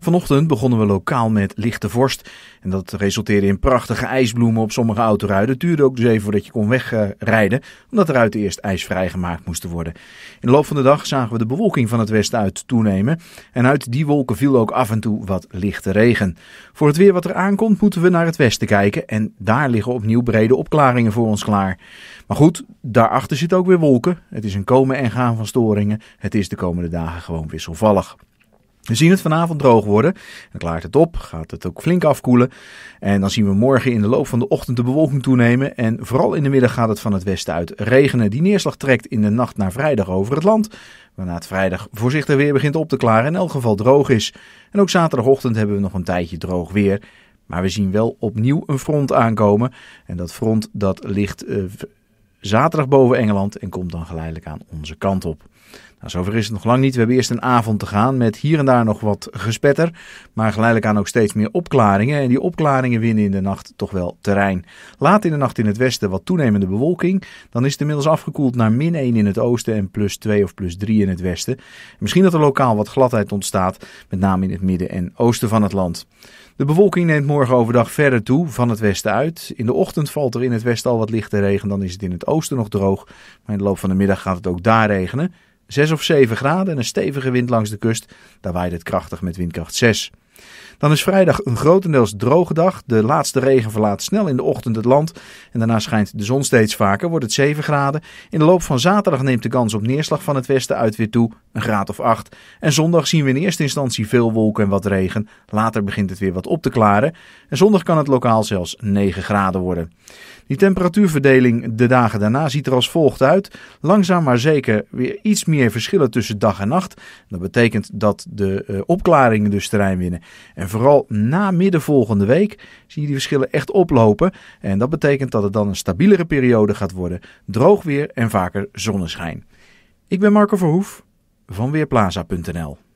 Vanochtend begonnen we lokaal met lichte vorst. En dat resulteerde in prachtige ijsbloemen op sommige autoruiten. Het duurde ook dus even voordat je kon wegrijden, omdat er uit eerst ijs vrijgemaakt moesten worden. In de loop van de dag zagen we de bewolking van het westen uit toenemen. En uit die wolken viel ook af en toe wat lichte regen. Voor het weer wat er aankomt, moeten we naar het westen kijken. En daar liggen opnieuw brede opklaringen voor ons klaar. Maar goed, daarachter zit ook weer wolken. Het is een komen en gaan van storingen. Het is de komende dagen gewoon wisselvallig. We zien het vanavond droog worden. Dan klaart het op, gaat het ook flink afkoelen. En dan zien we morgen in de loop van de ochtend de bewolking toenemen. En vooral in de middag gaat het van het westen uit regenen. Die neerslag trekt in de nacht naar vrijdag over het land. Waarna het vrijdag voorzichtig weer begint op te klaren en in elk geval droog is. En ook zaterdagochtend hebben we nog een tijdje droog weer. Maar we zien wel opnieuw een front aankomen. En dat front dat ligt eh, zaterdag boven Engeland en komt dan geleidelijk aan onze kant op. Nou, zover is het nog lang niet. We hebben eerst een avond te gaan met hier en daar nog wat gespetter. Maar geleidelijk aan ook steeds meer opklaringen. En die opklaringen winnen in de nacht toch wel terrein. Laat in de nacht in het westen wat toenemende bewolking. Dan is het inmiddels afgekoeld naar min 1 in het oosten en plus 2 of plus 3 in het westen. Misschien dat er lokaal wat gladheid ontstaat, met name in het midden en oosten van het land. De bewolking neemt morgen overdag verder toe van het westen uit. In de ochtend valt er in het westen al wat lichte regen, dan is het in het oosten nog droog. Maar in de loop van de middag gaat het ook daar regenen zes of zeven graden en een stevige wind langs de kust. Daar waait het krachtig met windkracht 6. Dan is vrijdag een grotendeels droge dag. De laatste regen verlaat snel in de ochtend het land. En daarna schijnt de zon steeds vaker, wordt het 7 graden. In de loop van zaterdag neemt de kans op neerslag van het westen uit weer toe, een graad of 8. En zondag zien we in eerste instantie veel wolken en wat regen. Later begint het weer wat op te klaren. En zondag kan het lokaal zelfs 9 graden worden. Die temperatuurverdeling de dagen daarna ziet er als volgt uit. Langzaam maar zeker weer iets meer verschillen tussen dag en nacht. Dat betekent dat de eh, opklaringen dus terrein winnen. En vooral na midden volgende week zie je die verschillen echt oplopen. En dat betekent dat het dan een stabielere periode gaat worden. Droog weer en vaker zonneschijn. Ik ben Marco Verhoef van Weerplaza.nl